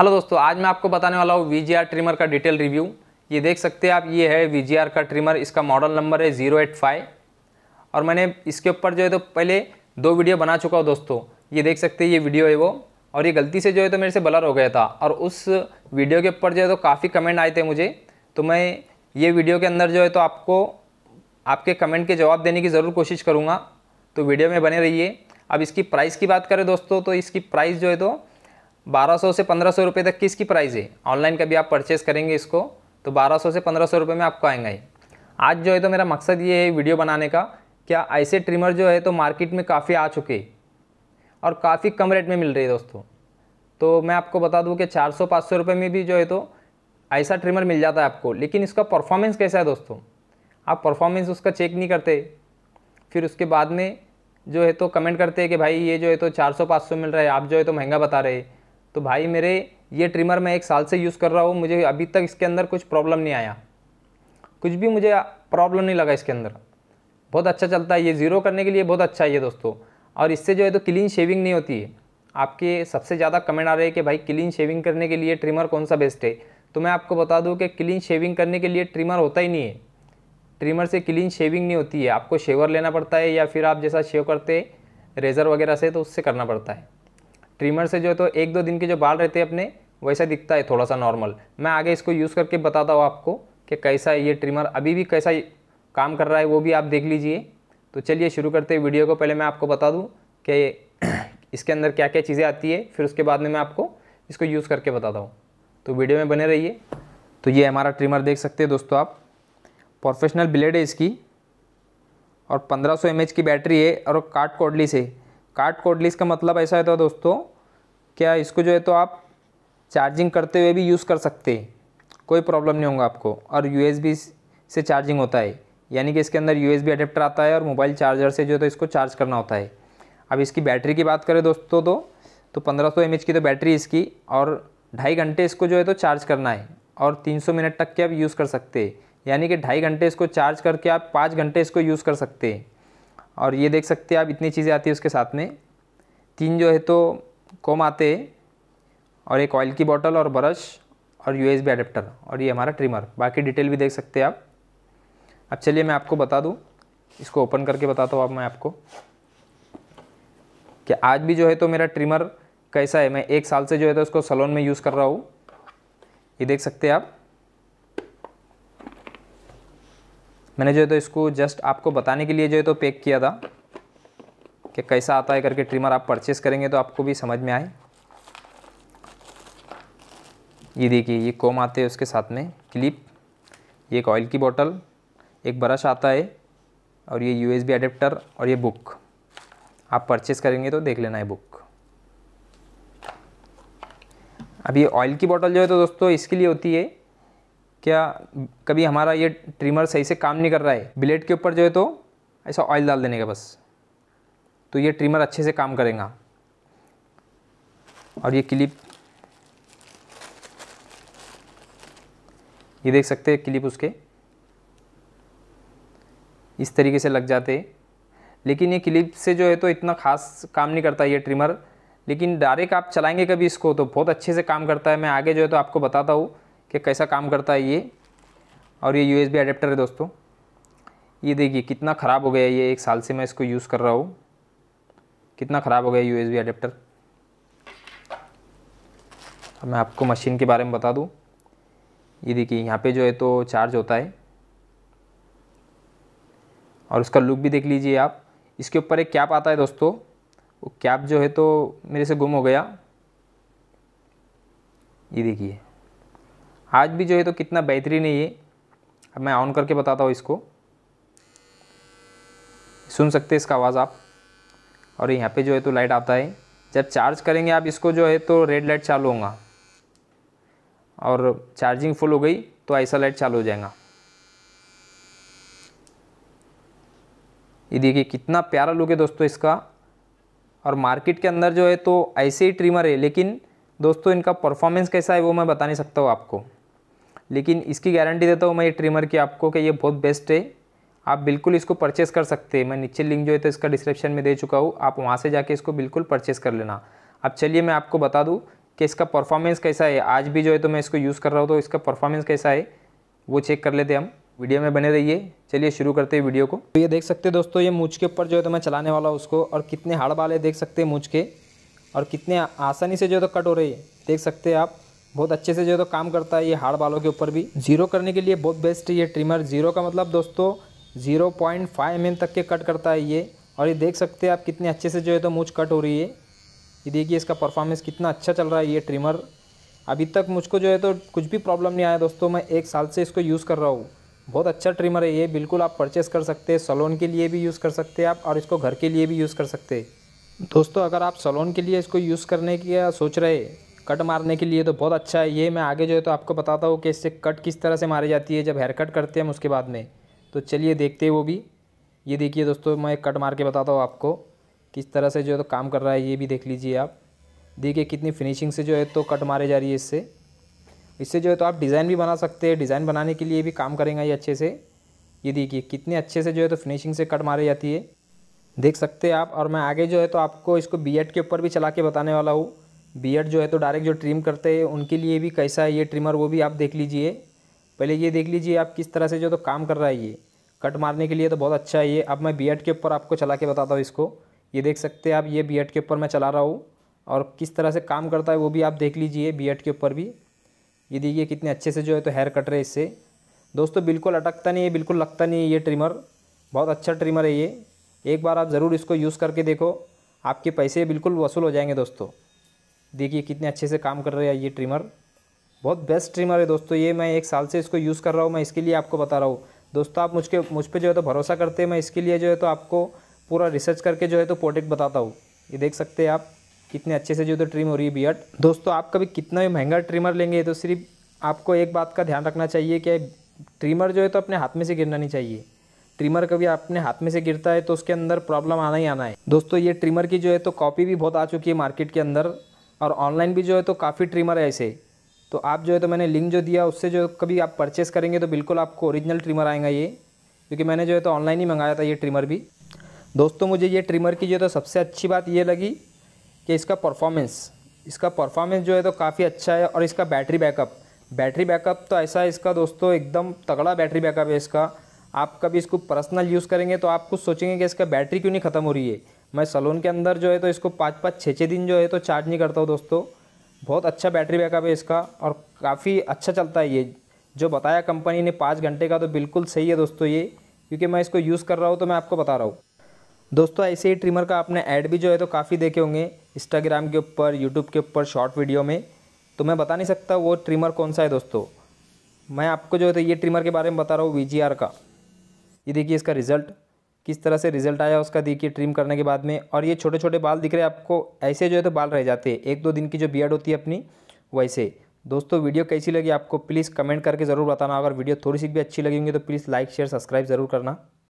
hello दोस्तों आज मैं आपको बताने वाला हूँ वी ट्रिमर का डिटेल रिव्यू ये देख सकते हैं आप ये है वी का ट्रिमर इसका मॉडल नंबर है ज़ीरो एट फाइव और मैंने इसके ऊपर जो है तो पहले दो वीडियो बना चुका हूँ दोस्तों ये देख सकते हैं ये वीडियो है वो और ये गलती से जो है तो मेरे से ब्लर हो गया था और उस वीडियो के ऊपर जो है तो काफ़ी कमेंट आए थे मुझे तो मैं ये वीडियो के अंदर जो है तो आपको आपके कमेंट के जवाब देने की ज़रूर कोशिश करूँगा तो वीडियो में बने रहिए अब इसकी प्राइस की बात करें दोस्तों तो इसकी प्राइस जो है तो 1200 से 1500 रुपए तक की इसकी प्राइस है ऑनलाइन कभी आप परचेस करेंगे इसको तो 1200 से 1500 रुपए में आपको आएगा ही आज जो है तो मेरा मकसद ये है वीडियो बनाने का क्या ऐसे ट्रिमर जो है तो मार्केट में काफ़ी आ चुके और काफ़ी कम रेट में मिल रही है दोस्तों तो मैं आपको बता दूँ कि चार सौ पाँच सौ रुपये में भी जो है तो ऐसा ट्रिमर मिल जाता है आपको लेकिन इसका परफॉर्मेंस कैसा है दोस्तों आप परफॉर्मेंस उसका चेक नहीं करते फिर उसके बाद में जो है तो कमेंट करते हैं कि भाई ये जो है तो चार सौ मिल रहा है आप जो है तो महंगा बता रहे हैं तो भाई मेरे ये ट्रिमर मैं एक साल से यूज़ कर रहा हूँ मुझे अभी तक इसके अंदर कुछ प्रॉब्लम नहीं आया कुछ भी मुझे प्रॉब्लम नहीं लगा इसके अंदर बहुत अच्छा चलता है ये ज़ीरो करने के लिए बहुत अच्छा है ये दोस्तों और इससे जो है तो क्लीन शेविंग नहीं होती है आपके सबसे ज़्यादा कमेंट आ रहे हैं कि भाई क्लीन शेविंग करने के लिए ट्रिमर कौन सा बेस्ट है तो मैं आपको बता दूँ कि क्लीन शेविंग करने के लिए ट्रिमर होता ही नहीं है ट्रिमर से क्लीन शेविंग नहीं होती है आपको शेवर लेना पड़ता है या फिर आप जैसा शेव करते रेज़र वगैरह से तो उससे करना पड़ता है ट्रिमर से जो है तो एक दो दिन के जो बाल रहते हैं अपने वैसा दिखता है थोड़ा सा नॉर्मल मैं आगे इसको यूज़ करके बताता हूँ आपको कि कैसा ये ट्रिमर अभी भी कैसा काम कर रहा है वो भी आप देख लीजिए तो चलिए शुरू करते हैं वीडियो को पहले मैं आपको बता दूँ कि इसके अंदर क्या क्या चीज़ें आती है फिर उसके बाद में मैं आपको इसको यूज़ करके बताता हूँ तो वीडियो में बने रहिए तो ये हमारा ट्रिमर देख सकते हैं दोस्तों आप प्रोफेशनल ब्लेड है इसकी और 1500 सौ की बैटरी है और काट कोडली से काट कोडलिस का मतलब ऐसा होता है तो दोस्तों क्या इसको जो है तो आप चार्जिंग करते हुए भी यूज़ कर सकते कोई प्रॉब्लम नहीं होगा आपको और यू से चार्जिंग होता है यानी कि इसके अंदर यू एस आता है और मोबाइल चार्जर से जो है तो इसको चार्ज करना होता है अब इसकी बैटरी की बात करें दोस्तों तो तो 1500 सौ की तो बैटरी इसकी और ढाई घंटे इसको जो है तो चार्ज करना है और 300 मिनट तक के आप यूज़ कर सकते हैं यानी कि ढाई घंटे इसको चार्ज करके आप पाँच घंटे इसको यूज़ कर सकते हैं और ये देख सकते हैं आप इतनी चीज़ें आती है उसके साथ में तीन जो है तो कोम आते और एक ऑयल की बॉटल और ब्रश और यू एस और ये हमारा ट्रिमर बाकी डिटेल भी देख सकते हैं आप अब चलिए मैं आपको बता दूँ इसको ओपन करके बताता हूँ आप मैं आपको कि आज भी जो है तो मेरा ट्रिमर कैसा है मैं एक साल से जो है तो उसको सलोन में यूज़ कर रहा हूँ ये देख सकते हैं आप मैंने जो है तो इसको जस्ट आपको बताने के लिए जो है तो पैक किया था कि कैसा आता है करके ट्रिमर आप परचेस करेंगे तो आपको भी समझ में आए ये देखिए ये कोम आते हैं उसके साथ में क्लिप ये एक ऑयल की बॉटल एक ब्रश आता है और ये यू एडेप्टर और ये बुक आप परचेस करेंगे तो देख लेना है बुक अब ये ऑयल की बॉटल जो है तो दोस्तों इसके लिए होती है क्या कभी हमारा ये ट्रिमर सही से काम नहीं कर रहा है ब्लेड के ऊपर जो है तो ऐसा ऑयल डाल देने का बस तो ये ट्रिमर अच्छे से काम करेगा और ये क्लिप ये देख सकते हैं क्लिप उसके इस तरीके से लग जाते लेकिन ये क्लिप से जो है तो इतना खास काम नहीं करता ये ट्रिमर लेकिन डायरेक्ट आप चलाएंगे कभी इसको तो बहुत अच्छे से काम करता है मैं आगे जो है तो आपको बताता हूँ कि कैसा काम करता है ये और ये बी अडेप्टर है दोस्तों ये देखिए कितना ख़राब हो गया ये एक साल से मैं इसको यूज़ कर रहा हूँ कितना ख़राब हो गया बी अडेप्टर अब मैं आपको मशीन के बारे में बता दूँ ये देखिए यहाँ पे जो है तो चार्ज होता है और उसका लुक भी देख लीजिए आप इसके ऊपर एक कैप आता है दोस्तों वो कैप जो है तो मेरे से गुम हो गया ये देखिए आज भी जो है तो कितना बेहतरीन है ये अब मैं ऑन करके बताता हूँ इसको सुन सकते हैं इसका आवाज़ आप और यहाँ पे जो है तो लाइट आता है जब चार्ज करेंगे आप इसको जो है तो रेड लाइट चालू होगा और चार्जिंग फुल हो गई तो ऐसा लाइट चालू हो जाएगा ये देखिए कितना प्यारा लुक है दोस्तों इसका और मार्केट के अंदर जो है तो ऐसे ही ट्रिमर है लेकिन दोस्तों इनका परफॉर्मेंस कैसा है वो मैं बता नहीं सकता हूँ आपको लेकिन इसकी गारंटी देता हूँ मैं ये ट्रिमर की आपको कि ये बहुत बेस्ट है आप बिल्कुल इसको परचेस कर सकते हैं मैं नीचे लिंक जो है तो इसका डिस्क्रिप्शन में दे चुका हूँ आप वहाँ से जाके इसको बिल्कुल परचेस कर लेना अब चलिए मैं आपको बता दूँ कि इसका परफॉर्मेंस कैसा है आज भी जो है तो मैं इसको यूज़ कर रहा हूँ तो इसका परफॉर्मेंस कैसा है वो चेक कर लेते हम वीडियो में बने रहिए चलिए शुरू करते हैं वीडियो को तो ये देख सकते हैं दोस्तों ये मूछ के ऊपर जो है तो मैं चलाने वाला हूँ उसको और कितने हाड़ वाले देख सकते हैं मूछ के और कितने आसानी से जो है तो कट हो रही है देख सकते हैं आप बहुत अच्छे से जो है तो काम करता है ये हार्ड बालों के ऊपर भी ज़ीरो करने के लिए बहुत बेस्ट है ये ट्रिमर ज़ीरो का मतलब दोस्तों ज़ीरो पॉइंट फाइव एम तक के कट करता है ये और ये देख सकते हैं आप कितने अच्छे से जो है तो मुझ कट हो रही है ये देखिए इसका परफॉर्मेंस कितना अच्छा चल रहा है ये ट्रिमर अभी तक मुझको जो है तो कुछ भी प्रॉब्लम नहीं आया दोस्तों मैं एक साल से इसको यूज़ कर रहा हूँ बहुत अच्छा ट्रिमर है ये बिल्कुल आप परचेस कर सकते हैं सलोन के लिए भी यूज़ कर सकते हैं आप और इसको घर के लिए भी यूज़ कर सकते हैं दोस्तों अगर आप सलोन के लिए इसको यूज़ करने की सोच रहे कट मारने के लिए तो बहुत अच्छा है ये मैं आगे जो है तो आपको बताता हूँ कि इससे कट किस तरह से मारी जाती है जब हेयर कट करते हैं हम उसके बाद में तो चलिए देखते हैं वो भी ये देखिए दोस्तों मैं कट मार के बताता हूँ आपको किस तरह से जो है तो काम कर रहा है ये भी देख लीजिए आप देखिए कितनी फिनिशिंग से जो है तो कट मारे जा रही है इससे इससे जो है तो आप डिज़ाइन भी बना सकते हैं डिज़ाइन बनाने के लिए भी काम करेंगे ये अच्छे से ये देखिए कितने अच्छे से जो है तो फिनिशिंग से कट मारी जाती है देख सकते हैं आप और मैं आगे जो है तो आपको इसको बी के ऊपर भी चला के बताने वाला हूँ बियड जो है तो डायरेक्ट जो ट्रिम करते हैं उनके लिए भी कैसा है ये ट्रिमर वो भी आप देख लीजिए पहले ये देख लीजिए आप किस तरह से जो तो काम कर रहा है ये कट मारने के लिए तो बहुत अच्छा है ये अब मैं बियड के ऊपर आपको चला के बताता हूँ इसको ये देख सकते हैं आप ये बियड के ऊपर मैं चला रहा हूँ और किस तरह से काम करता है वो भी आप देख लीजिए बियड के ऊपर भी ये देखिए कितने अच्छे से जो है तो हेयर कट रहे इससे दोस्तों बिल्कुल अटकता नहीं है बिल्कुल लगता नहीं है ये ट्रिमर बहुत अच्छा ट्रिमर है ये एक बार आप ज़रूर इसको यूज़ करके देखो आपके पैसे बिल्कुल वसूल हो जाएंगे दोस्तों देखिए कितने अच्छे से काम कर रहा है ये ट्रिमर बहुत बेस्ट ट्रिमर है दोस्तों ये मैं एक साल से इसको यूज़ कर रहा हूँ मैं इसके लिए आपको बता रहा हूँ दोस्तों आप मुझके मुझ पर जो है तो भरोसा करते हैं मैं इसके लिए जो है तो आपको पूरा रिसर्च करके जो है तो प्रोडक्ट बताता हूँ ये देख सकते हैं आप कितने अच्छे से जो है तो ट्रिम हो रही है बियड दोस्तों आप कभी कितना भी महंगा ट्रिमर लेंगे तो सिर्फ आपको एक बात का ध्यान रखना चाहिए कि ट्रिमर जो है तो अपने हाथ में से गिरना नहीं चाहिए ट्रिमर कभी अपने हाथ में से गिरता है तो उसके अंदर प्रॉब्लम आना ही आना है दोस्तों ये ट्रिमर की जो है तो कॉपी भी बहुत आ चुकी है मार्केट के अंदर और ऑनलाइन भी जो है तो काफ़ी ट्रिमर है ऐसे तो आप जो है तो मैंने लिंक जो दिया उससे जो कभी आप परचेस करेंगे तो बिल्कुल आपको ओरिजिनल ट्रिमर आएगा ये क्योंकि मैंने जो है तो ऑनलाइन ही मंगाया था ये ट्रिमर भी दोस्तों मुझे ये ट्रिमर की जो है तो सबसे अच्छी बात ये लगी कि इसका परफॉर्मेंस इसका परफॉर्मेंस जो है तो काफ़ी अच्छा है और इसका बैटरी बैकअप बैटरी बैकअप तो ऐसा है इसका दोस्तों एकदम तगड़ा बैटरी बैकअप है इसका आप कभी इसको पर्सनल यूज़ करेंगे तो आप कुछ सोचेंगे कि इसका बैटरी क्यों नहीं ख़त्म हो रही है मैं सलून के अंदर जो है तो इसको पाँच पाँच छः छः दिन जो है तो चार्ज नहीं करता हूँ दोस्तों बहुत अच्छा बैटरी बैकअप है इसका और काफ़ी अच्छा चलता है ये जो बताया कंपनी ने पाँच घंटे का तो बिल्कुल सही है दोस्तों ये क्योंकि मैं इसको यूज़ कर रहा हूँ तो मैं आपको बता रहा हूँ दोस्तों ऐसे ही ट्रिमर का आपने ऐड भी जो है तो काफ़ी देखे होंगे इंस्टाग्राम के ऊपर यूट्यूब के ऊपर शॉर्ट वीडियो में तो मैं बता नहीं सकता वो ट्रिमर कौन सा है दोस्तों मैं आपको जो है तो ये ट्रिमर के बारे में बता रहा हूँ वी का ये देखिए इसका रिज़ल्ट किस तरह से रिजल्ट आया उसका देखिए ट्रिम करने के बाद में और ये छोटे छोटे बाल दिख रहे हैं आपको ऐसे जो है तो बाल रह जाते हैं एक दो दिन की जो बियड होती है अपनी वैसे दोस्तों वीडियो कैसी लगी आपको प्लीज़ कमेंट करके ज़रूर बताना अगर वीडियो थोड़ी सी भी अच्छी लगी होंगी तो प्लीज़ लाइक शेयर सब्सक्राइब ज़रूर करना